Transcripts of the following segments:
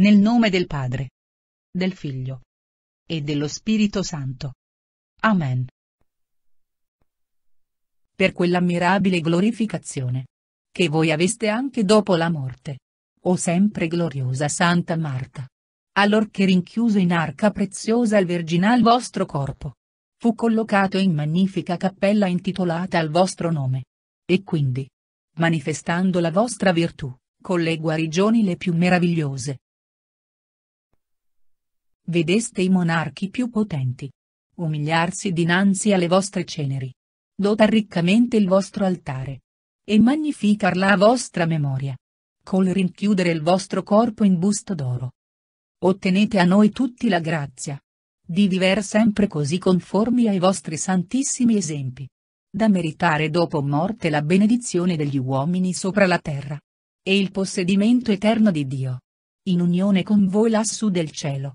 Nel nome del Padre, del Figlio e dello Spirito Santo. Amen. Per quell'ammirabile glorificazione che voi aveste anche dopo la morte. O sempre gloriosa Santa Marta! Allorché rinchiuso in arca preziosa il virginal vostro corpo. Fu collocato in magnifica cappella intitolata al vostro nome. E quindi, manifestando la vostra virtù, con le guarigioni le più meravigliose, vedeste i monarchi più potenti umiliarsi dinanzi alle vostre ceneri. Dota riccamente il vostro altare. E magnificar la vostra memoria. Col rinchiudere il vostro corpo in busto d'oro. Ottenete a noi tutti la grazia. Di viver sempre così conformi ai vostri santissimi esempi. Da meritare dopo morte la benedizione degli uomini sopra la terra. E il possedimento eterno di Dio. In unione con voi lassù del cielo.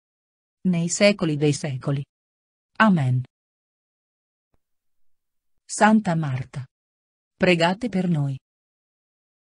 nei secoli dei secoli. Amen. Santa Marta. Pregate per noi.